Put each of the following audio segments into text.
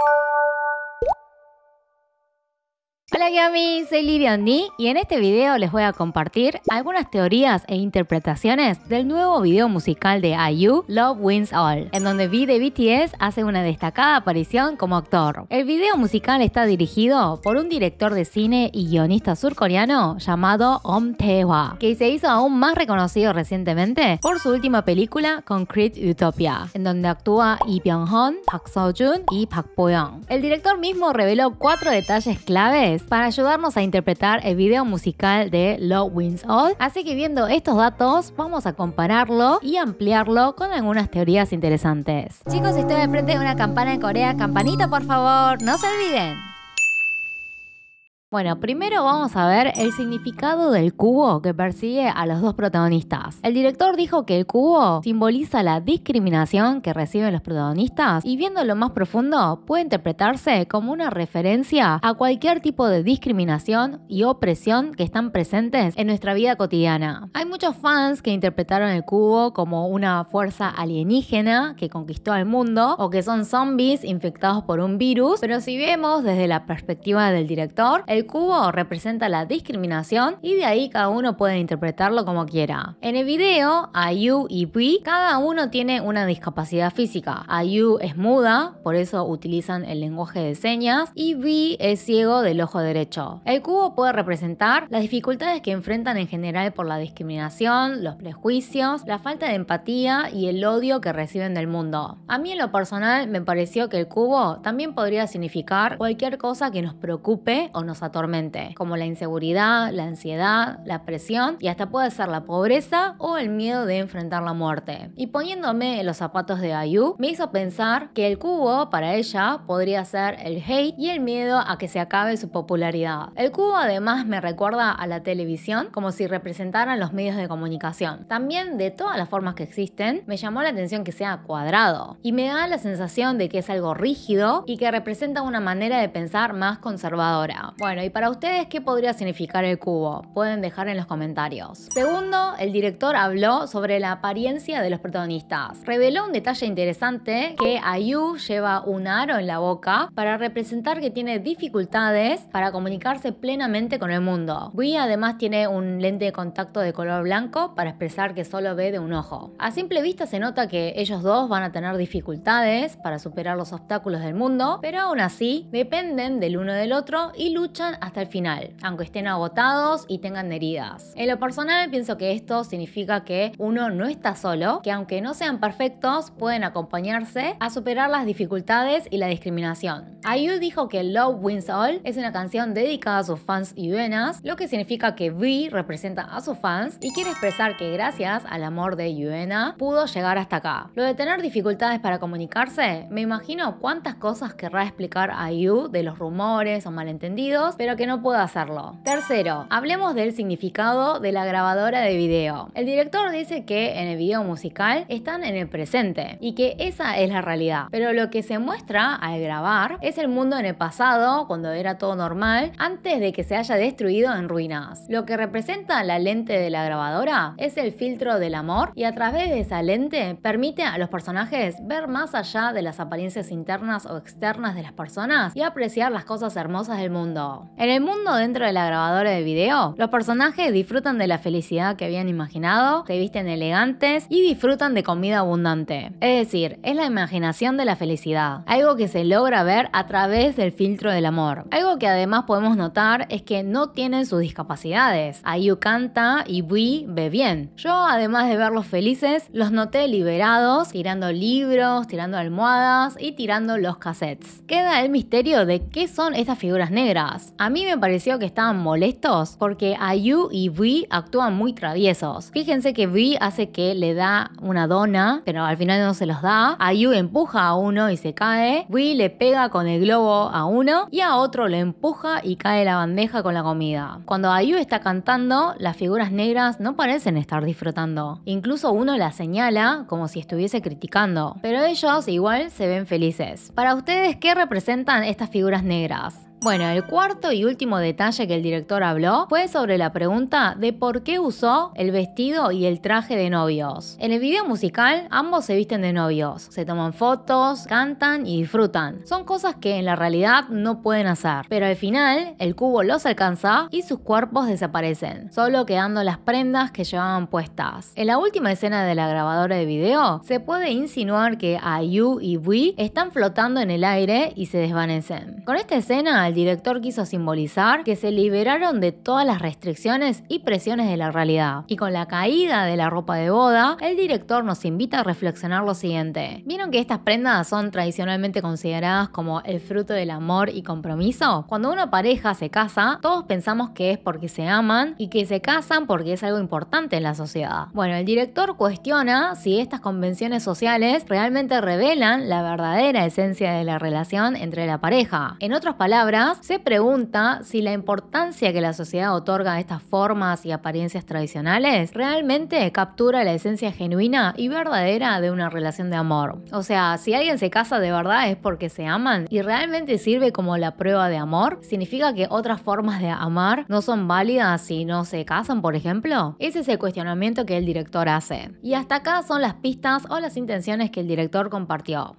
you Hola Yami, soy Lidia Ni y en este video les voy a compartir algunas teorías e interpretaciones del nuevo video musical de IU, Love Wins All, en donde V de BTS hace una destacada aparición como actor. El video musical está dirigido por un director de cine y guionista surcoreano llamado Om Tae-hwa, que se hizo aún más reconocido recientemente por su última película Concrete Utopia, en donde actúa Lee Byung-hun, Park Seo-joon y Park Bo-young. El director mismo reveló cuatro detalles claves para ayudarnos a interpretar el video musical de Love Wins All. Así que viendo estos datos, vamos a compararlo y ampliarlo con algunas teorías interesantes. Chicos, estoy de frente de una campana en Corea. Campanita, por favor, no se olviden. Bueno, primero vamos a ver el significado del cubo que persigue a los dos protagonistas. El director dijo que el cubo simboliza la discriminación que reciben los protagonistas y viéndolo más profundo puede interpretarse como una referencia a cualquier tipo de discriminación y opresión que están presentes en nuestra vida cotidiana. Hay muchos fans que interpretaron el cubo como una fuerza alienígena que conquistó al mundo o que son zombies infectados por un virus, pero si vemos desde la perspectiva del director, el cubo representa la discriminación y de ahí cada uno puede interpretarlo como quiera. En el video, Ayu y Pui, cada uno tiene una discapacidad física. Ayu es muda, por eso utilizan el lenguaje de señas, y Pui es ciego del ojo derecho. El cubo puede representar las dificultades que enfrentan en general por la discriminación, los prejuicios, la falta de empatía y el odio que reciben del mundo. A mí en lo personal me pareció que el cubo también podría significar cualquier cosa que nos preocupe o nos tormente como la inseguridad, la ansiedad, la presión y hasta puede ser la pobreza o el miedo de enfrentar la muerte. Y poniéndome en los zapatos de Ayu, me hizo pensar que el cubo para ella podría ser el hate y el miedo a que se acabe su popularidad. El cubo además me recuerda a la televisión como si representaran los medios de comunicación. También de todas las formas que existen, me llamó la atención que sea cuadrado y me da la sensación de que es algo rígido y que representa una manera de pensar más conservadora. Bueno, ¿y para ustedes qué podría significar el cubo? Pueden dejar en los comentarios. Segundo, el director habló sobre la apariencia de los protagonistas. Reveló un detalle interesante que Ayu lleva un aro en la boca para representar que tiene dificultades para comunicarse plenamente con el mundo. Gui además tiene un lente de contacto de color blanco para expresar que solo ve de un ojo. A simple vista se nota que ellos dos van a tener dificultades para superar los obstáculos del mundo, pero aún así dependen del uno del otro y luchan hasta el final, aunque estén agotados y tengan heridas. En lo personal pienso que esto significa que uno no está solo, que aunque no sean perfectos, pueden acompañarse a superar las dificultades y la discriminación. IU dijo que Love Wins All es una canción dedicada a sus fans y Yuenas, lo que significa que V representa a sus fans y quiere expresar que gracias al amor de Yuena pudo llegar hasta acá. Lo de tener dificultades para comunicarse, me imagino cuántas cosas querrá explicar a de los rumores o malentendidos pero que no puedo hacerlo. Tercero, hablemos del significado de la grabadora de video. El director dice que en el video musical están en el presente y que esa es la realidad, pero lo que se muestra al grabar es el mundo en el pasado, cuando era todo normal, antes de que se haya destruido en ruinas. Lo que representa la lente de la grabadora es el filtro del amor y a través de esa lente permite a los personajes ver más allá de las apariencias internas o externas de las personas y apreciar las cosas hermosas del mundo. En el mundo dentro de la grabadora de video, los personajes disfrutan de la felicidad que habían imaginado, se visten elegantes y disfrutan de comida abundante. Es decir, es la imaginación de la felicidad, algo que se logra ver a través del filtro del amor. Algo que además podemos notar es que no tienen sus discapacidades. Ayu canta y Bui ve bien. Yo, además de verlos felices, los noté liberados, tirando libros, tirando almohadas y tirando los cassettes. Queda el misterio de qué son estas figuras negras. A mí me pareció que estaban molestos porque Ayu y Vi actúan muy traviesos. Fíjense que Vi hace que le da una dona, pero al final no se los da. Ayu empuja a uno y se cae. Vi le pega con el globo a uno y a otro lo empuja y cae la bandeja con la comida. Cuando Ayu está cantando, las figuras negras no parecen estar disfrutando. Incluso uno la señala como si estuviese criticando. Pero ellos igual se ven felices. Para ustedes, ¿qué representan estas figuras negras? Bueno, el cuarto y último detalle que el director habló fue sobre la pregunta de por qué usó el vestido y el traje de novios. En el video musical, ambos se visten de novios, se toman fotos, cantan y disfrutan. Son cosas que en la realidad no pueden hacer, pero al final el cubo los alcanza y sus cuerpos desaparecen, solo quedando las prendas que llevaban puestas. En la última escena de la grabadora de video, se puede insinuar que Ayu y Bui están flotando en el aire y se desvanecen. Con esta escena, el director quiso simbolizar que se liberaron de todas las restricciones y presiones de la realidad. Y con la caída de la ropa de boda, el director nos invita a reflexionar lo siguiente. ¿Vieron que estas prendas son tradicionalmente consideradas como el fruto del amor y compromiso? Cuando una pareja se casa, todos pensamos que es porque se aman y que se casan porque es algo importante en la sociedad. Bueno, el director cuestiona si estas convenciones sociales realmente revelan la verdadera esencia de la relación entre la pareja. En otras palabras, se pregunta si la importancia que la sociedad otorga a estas formas y apariencias tradicionales realmente captura la esencia genuina y verdadera de una relación de amor. O sea, si alguien se casa de verdad es porque se aman y realmente sirve como la prueba de amor, ¿significa que otras formas de amar no son válidas si no se casan, por ejemplo? Ese es el cuestionamiento que el director hace. Y hasta acá son las pistas o las intenciones que el director compartió.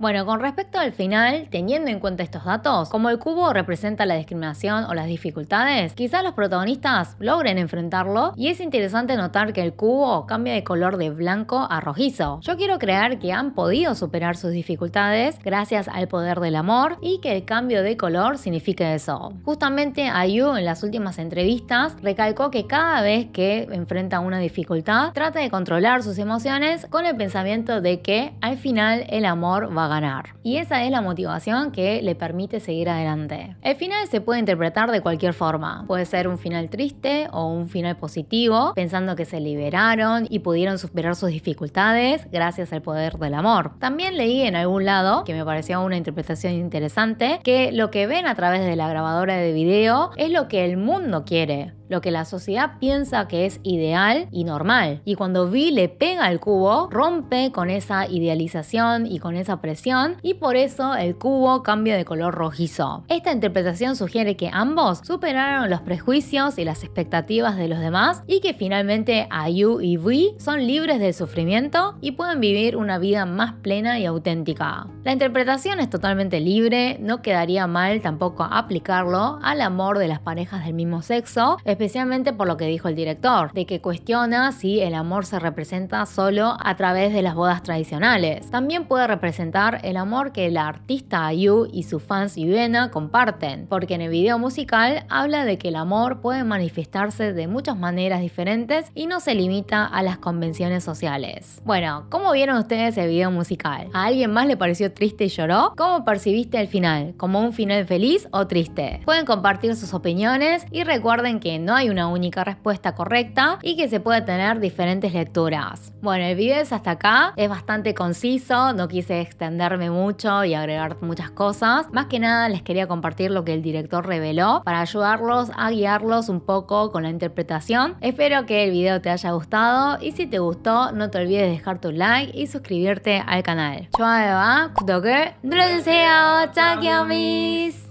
Bueno, con respecto al final, teniendo en cuenta estos datos, como el cubo representa la discriminación o las dificultades, quizás los protagonistas logren enfrentarlo y es interesante notar que el cubo cambia de color de blanco a rojizo. Yo quiero creer que han podido superar sus dificultades gracias al poder del amor y que el cambio de color signifique eso. Justamente Ayu en las últimas entrevistas recalcó que cada vez que enfrenta una dificultad, trata de controlar sus emociones con el pensamiento de que al final el amor va a ganar. Y esa es la motivación que le permite seguir adelante. El final se puede interpretar de cualquier forma. Puede ser un final triste o un final positivo, pensando que se liberaron y pudieron superar sus dificultades gracias al poder del amor. También leí en algún lado, que me pareció una interpretación interesante, que lo que ven a través de la grabadora de video es lo que el mundo quiere lo que la sociedad piensa que es ideal y normal. Y cuando Vi le pega al cubo, rompe con esa idealización y con esa presión y por eso el cubo cambia de color rojizo. Esta interpretación sugiere que ambos superaron los prejuicios y las expectativas de los demás y que finalmente Ayu y Vi son libres del sufrimiento y pueden vivir una vida más plena y auténtica. La interpretación es totalmente libre, no quedaría mal tampoco aplicarlo al amor de las parejas del mismo sexo, especialmente por lo que dijo el director, de que cuestiona si el amor se representa solo a través de las bodas tradicionales. También puede representar el amor que la artista Ayu y sus fans Yuvena comparten, porque en el video musical habla de que el amor puede manifestarse de muchas maneras diferentes y no se limita a las convenciones sociales. Bueno, ¿cómo vieron ustedes el video musical? ¿A alguien más le pareció triste y lloró? ¿Cómo percibiste el final? ¿Como un final feliz o triste? Pueden compartir sus opiniones y recuerden que no hay una única respuesta correcta y que se puede tener diferentes lecturas. Bueno, el video es hasta acá, es bastante conciso, no quise extenderme mucho y agregar muchas cosas. Más que nada les quería compartir lo que el director reveló para ayudarlos a guiarlos un poco con la interpretación. Espero que el video te haya gustado y si te gustó no te olvides de dejar tu like y suscribirte al canal. Yo, Eva, 구독을 눌러주세요. 짝이 어미스!